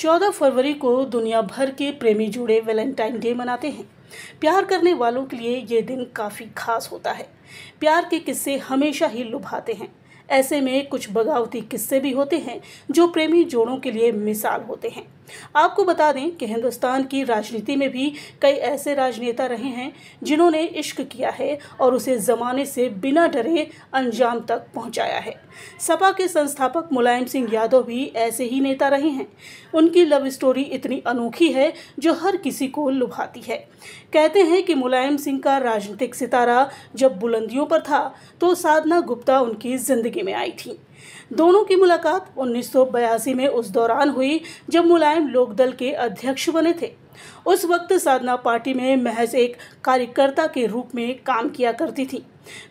14 फरवरी को दुनिया भर के प्रेमी जुड़े वैलेंटाइन डे मनाते हैं प्यार करने वालों के लिए ये दिन काफ़ी खास होता है प्यार के किस्से हमेशा ही लुभाते हैं ऐसे में कुछ बगावती किस्से भी होते हैं जो प्रेमी जोड़ों के लिए मिसाल होते हैं आपको बता दें कि हिंदुस्तान की राजनीति में भी कई ऐसे राजनेता रहे हैं जिन्होंने इश्क किया है और उसे ज़माने से बिना डरे अंजाम तक पहुंचाया है सपा के संस्थापक मुलायम सिंह यादव भी ऐसे ही नेता रहे हैं उनकी लव स्टोरी इतनी अनोखी है जो हर किसी को लुभाती है कहते हैं कि मुलायम सिंह का राजनीतिक सितारा जब बुलंदियों पर था तो साधना गुप्ता उनकी ज़िंदगी में आई थी दोनों की मुलाकात उन्नीस में उस दौरान हुई जब मुलायम लोकदल के अध्यक्ष बने थे उस वक्त साधना पार्टी में महज एक कार्यकर्ता के रूप में काम किया करती थी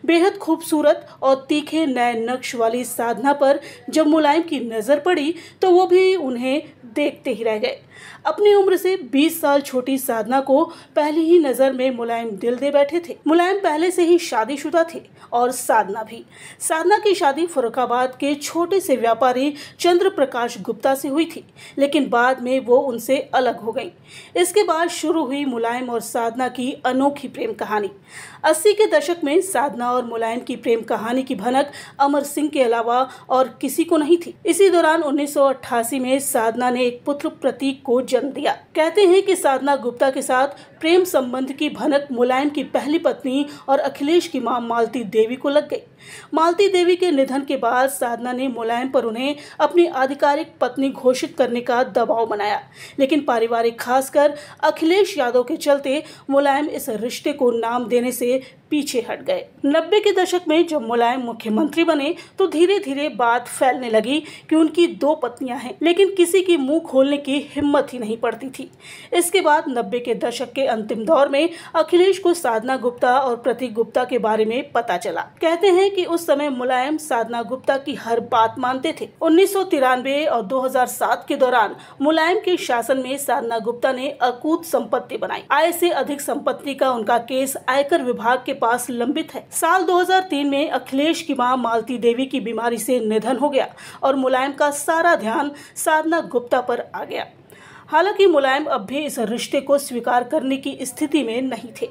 बेहद खूबसूरत और तीखे नए नक्श वाली साधना पर जब मुलायम की नज़र पड़ी तो वो भी उन्हें देखते ही रह गए अपनी उम्र से 20 साल छोटी साधना को पहली ही नज़र में मुलायम दिल दे बैठे थे मुलायम पहले से ही शादीशुदा थे और साधना भी साधना की शादी फरुखाबाद के छोटे से व्यापारी चंद्र प्रकाश गुप्ता से हुई थी लेकिन बाद में वो उनसे अलग हो गई इसके बाद शुरू हुई मुलायम और साधना की अनोखी प्रेम कहानी अस्सी के दशक में साधना और मुलायम की प्रेम कहानी की भनक अमर सिंह के अलावा और किसी को नहीं थी इसी दौरान 1988 में साधना ने एक पुत्र प्रतीक को जन्म दिया कहते हैं कि साधना गुप्ता के साथ प्रेम संबंध की भनक मुलायम की पहली पत्नी और अखिलेश की माँ मालती देवी को लग गई मालती देवी के निधन के बाद साधना ने मुलायम पर उन्हें अपनी आधिकारिक पत्नी घोषित करने का दबाव बनाया लेकिन पारिवारिक खासकर अखिलेश यादव के चलते मुलायम इस रिश्ते को नाम देने से पीछे हट गए नब्बे के दशक में जब मुलायम मुख्यमंत्री बने तो धीरे धीरे बात फैलने लगी कि उनकी दो पत्नियां हैं लेकिन किसी की मुंह खोलने की हिम्मत ही नहीं पड़ती थी इसके बाद नब्बे के दशक के अंतिम दौर में अखिलेश को साधना गुप्ता और प्रतीक गुप्ता के बारे में पता चला कहते हैं कि उस समय मुलायम साधना गुप्ता की हर बात मानते थे उन्नीस और दो के दौरान मुलायम के शासन में साधना गुप्ता ने अकूत संपत्ति बनाई आय से अधिक संपत्ति का उनका केस आयकर विभाग के पास लंबित है साल 2003 में अखिलेश की मां मालती देवी की बीमारी से निधन हो गया और मुलायम का सारा ध्यान साधना गुप्ता पर आ गया हालांकि मुलायम अब भी इस रिश्ते को स्वीकार करने की स्थिति में नहीं थे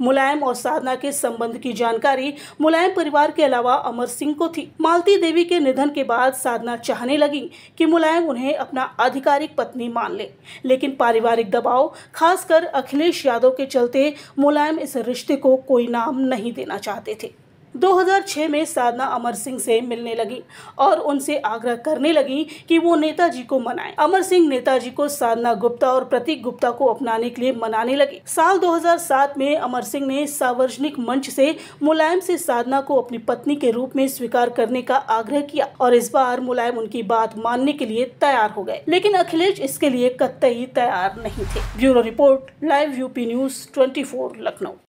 मुलायम और साधना के संबंध की जानकारी मुलायम परिवार के अलावा अमर सिंह को थी मालती देवी के निधन के बाद साधना चाहने लगी कि मुलायम उन्हें अपना आधिकारिक पत्नी मान ले। लेकिन पारिवारिक दबाव खासकर अखिलेश यादव के चलते मुलायम इस रिश्ते को कोई नाम नहीं देना चाहते थे 2006 में साधना अमर सिंह से मिलने लगी और उनसे आग्रह करने लगी कि वो नेताजी को मनाए अमर सिंह नेताजी को साधना गुप्ता और प्रतीक गुप्ता को अपनाने के लिए मनाने लगे साल 2007 में अमर सिंह ने सार्वजनिक मंच से मुलायम से साधना को अपनी पत्नी के रूप में स्वीकार करने का आग्रह किया और इस बार मुलायम उनकी बात मानने के लिए तैयार हो गए लेकिन अखिलेश इसके लिए कतई तैयार नहीं थे bureau report live UP news twenty Lucknow